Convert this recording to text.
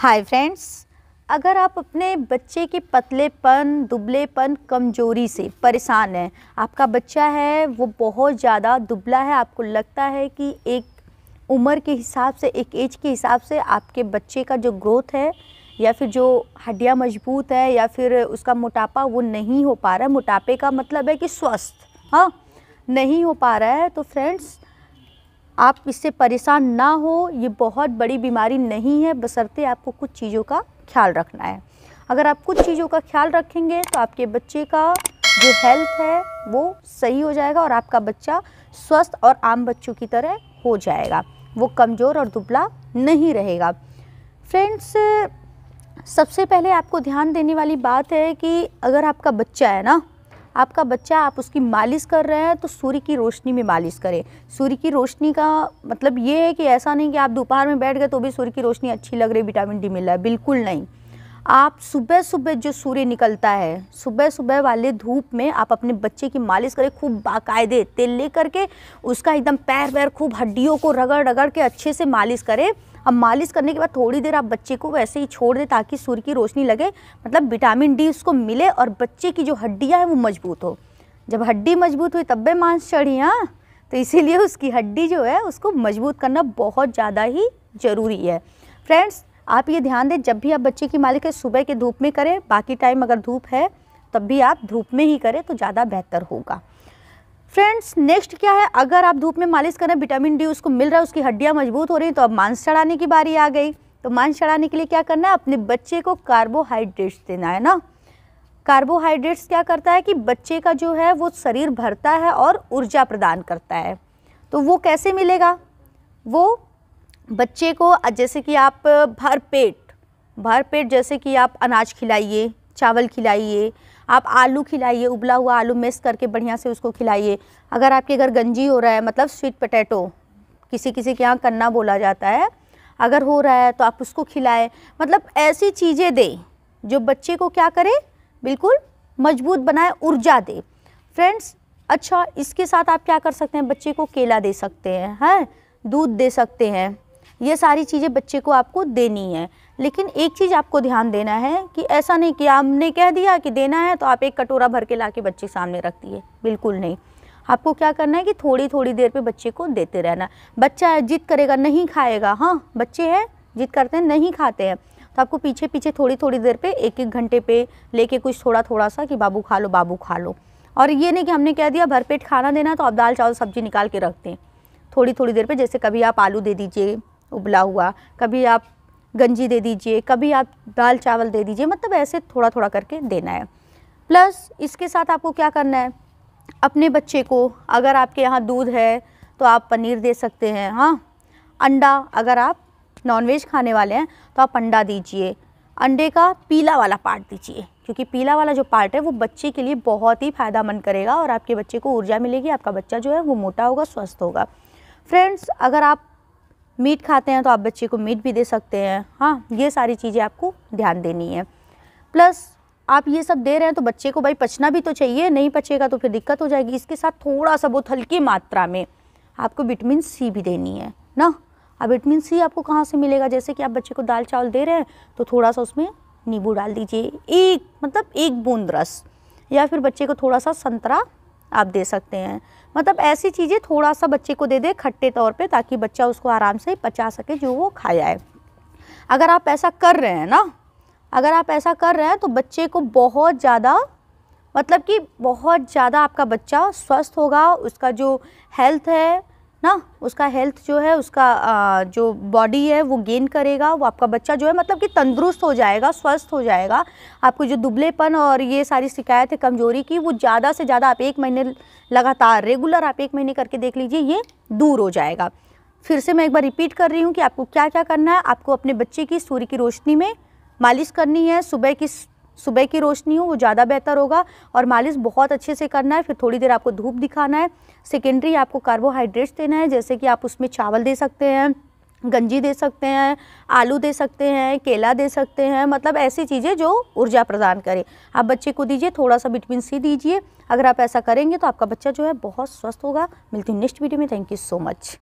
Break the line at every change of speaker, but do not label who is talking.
hi friends अगर आप अपने बच्चे के पतलेपन दुबलेपन कमजोरी से परेशान हैं आपका बच्चा है वो बहुत ज़्यादा दुबला है आपको लगता है कि एक उम्र के हिसाब से एक एज के हिसाब से आपके बच्चे का जो ग्रोथ है या फिर जो हड्डियाँ मजबूत है या फिर उसका मोटापा वो नहीं हो पा रहा है मोटापे का मतलब है कि स्वस्थ हाँ नहीं हो पा रहा है तो फ्रेंड्स आप इससे परेशान ना हो ये बहुत बड़ी बीमारी नहीं है बसरते आपको कुछ चीज़ों का ख्याल रखना है अगर आप कुछ चीज़ों का ख्याल रखेंगे तो आपके बच्चे का जो हेल्थ है वो सही हो जाएगा और आपका बच्चा स्वस्थ और आम बच्चों की तरह हो जाएगा वो कमज़ोर और दुबला नहीं रहेगा फ्रेंड्स सबसे पहले आपको ध्यान देने वाली बात है कि अगर आपका बच्चा है ना आपका बच्चा आप उसकी मालिश कर रहे हैं तो सूर्य की रोशनी में मालिश करें सूर्य की रोशनी का मतलब ये है कि ऐसा नहीं कि आप दोपहर में बैठ गए तो भी सूर्य की रोशनी अच्छी लग रही विटामिन डी मिल रहा है बिल्कुल नहीं आप सुबह सुबह जो सूर्य निकलता है सुबह सुबह वाले धूप में आप अपने बच्चे की मालिश करें खूब बाकायदे तेल ले करके उसका एकदम पैर पैर खूब हड्डियों को रगड़ रगड़ के अच्छे से मालिश करें अब मालिश करने के बाद थोड़ी देर आप बच्चे को वैसे ही छोड़ दें ताकि सूर्य की रोशनी लगे मतलब विटामिन डी उसको मिले और बच्चे की जो हड्डियाँ हैं वो मजबूत हो जब हड्डी मजबूत हुई तब भी मांस चढ़ी हाँ तो इसीलिए उसकी हड्डी जो है उसको मजबूत करना बहुत ज़्यादा ही ज़रूरी है फ्रेंड्स आप ये ध्यान दें जब भी आप बच्चे की मालिक है सुबह के धूप में करें बाकी टाइम अगर धूप है तब भी आप धूप में ही करें तो ज़्यादा बेहतर होगा फ्रेंड्स नेक्स्ट क्या है अगर आप धूप में मालिश करें विटामिन डी उसको मिल रहा है उसकी हड्डियाँ मजबूत हो रही हैं तो अब मांस चढ़ाने की बारी आ गई तो मांस चढ़ाने के लिए क्या करना है अपने बच्चे को कार्बोहाइड्रेट्स देना है ना कार्बोहाइड्रेट्स क्या करता है कि बच्चे का जो है वो शरीर भरता है और ऊर्जा प्रदान करता है तो वो कैसे मिलेगा वो बच्चे को जैसे कि आप भर पेट भर पेट जैसे कि आप अनाज खिलाइए चावल खिलाइए आप आलू खिलाइए उबला हुआ आलू मिक्स करके बढ़िया से उसको खिलाइए अगर आपके घर गंजी हो रहा है मतलब स्वीट पटेटो किसी किसी के यहाँ कन्ना बोला जाता है अगर हो रहा है तो आप उसको खिलाएं मतलब ऐसी चीज़ें दें जो बच्चे को क्या करें बिल्कुल मजबूत बनाए ऊर्जा दे फ्रेंड्स अच्छा इसके साथ आप क्या कर सकते हैं बच्चे को केला दे सकते हैं हैं दूध दे सकते हैं ये सारी चीज़ें बच्चे को आपको देनी है लेकिन एक चीज़ आपको ध्यान देना है कि ऐसा नहीं कि आपने कह दिया कि देना है तो आप एक कटोरा भर के ला के बच्चे सामने रख दिए बिल्कुल नहीं आपको क्या करना है कि थोड़ी थोड़ी देर पे बच्चे को देते रहना बच्चा जिद करेगा नहीं खाएगा हाँ बच्चे हैं जिद करते हैं नहीं खाते हैं तो आपको पीछे पीछे थोड़ी थोड़ी देर पर एक एक घंटे पर लेके कुछ थोड़ा थोड़ा सा कि बाबू खा लो बाबू खा लो और ये नहीं कि हमने कह दिया भरपेट खाना देना तो आप दाल चावल सब्जी निकाल के रखते हैं थोड़ी थोड़ी देर पे जैसे कभी आप आलू दे दीजिए उबला हुआ कभी आप गंजी दे दीजिए कभी आप दाल चावल दे दीजिए मतलब ऐसे थोड़ा थोड़ा करके देना है प्लस इसके साथ आपको क्या करना है अपने बच्चे को अगर आपके यहाँ दूध है तो आप पनीर दे सकते हैं हाँ अंडा अगर आप नॉनवेज खाने वाले हैं तो आप अंडा दीजिए अंडे का पीला वाला पार्ट दीजिए क्योंकि पीला वाला जो पार्ट है वो बच्चे के लिए बहुत ही फ़ायदा मंद करेगा और आपके बच्चे को ऊर्जा मिलेगी आपका बच्चा जो है वो मोटा होगा स्वस्थ होगा फ्रेंड्स अगर आप मीट खाते हैं तो आप बच्चे को मीट भी दे सकते हैं हाँ ये सारी चीज़ें आपको ध्यान देनी है प्लस आप ये सब दे रहे हैं तो बच्चे को भाई पचना भी तो चाहिए नहीं पचेगा तो फिर दिक्कत हो जाएगी इसके साथ थोड़ा सा बहुत हल्की मात्रा में आपको विटामिन सी भी देनी है ना अब विटामिन सी आपको कहाँ से मिलेगा जैसे कि आप बच्चे को दाल चावल दे रहे हैं तो थोड़ा सा उसमें नींबू डाल दीजिए एक मतलब एक बूंद रस या फिर बच्चे को थोड़ा सा संतरा आप दे सकते हैं मतलब ऐसी चीज़ें थोड़ा सा बच्चे को दे दे खट्टे तौर पे ताकि बच्चा उसको आराम से पचा सके जो वो खा जाए अगर आप ऐसा कर रहे हैं ना अगर आप ऐसा कर रहे हैं तो बच्चे को बहुत ज़्यादा मतलब कि बहुत ज़्यादा आपका बच्चा स्वस्थ होगा उसका जो हेल्थ है ना उसका हेल्थ जो है उसका आ, जो बॉडी है वो गेन करेगा वो आपका बच्चा जो है मतलब कि तंदुरुस्त हो जाएगा स्वस्थ हो जाएगा आपको जो दुबलेपन और ये सारी शिकायत है कमज़ोरी की वो ज़्यादा से ज़्यादा आप एक महीने लगातार रेगुलर आप एक महीने करके देख लीजिए ये दूर हो जाएगा फिर से मैं एक बार रिपीट कर रही हूँ कि आपको क्या क्या करना है आपको अपने बच्चे की सूर्य की रोशनी में मालिश करनी है सुबह की सुबह की रोशनी हो वो ज़्यादा बेहतर होगा और मालिश बहुत अच्छे से करना है फिर थोड़ी देर आपको धूप दिखाना है सेकेंडरी आपको कार्बोहाइड्रेट्स देना है जैसे कि आप उसमें चावल दे सकते हैं गंजी दे सकते हैं आलू दे सकते हैं केला दे सकते हैं मतलब ऐसी चीज़ें जो ऊर्जा प्रदान करें आप बच्चे को दीजिए थोड़ा सा विटामिन सी दीजिए अगर आप ऐसा करेंगे तो आपका बच्चा जो है बहुत स्वस्थ होगा मिलती हूँ नेक्स्ट वीडियो में थैंक यू सो मच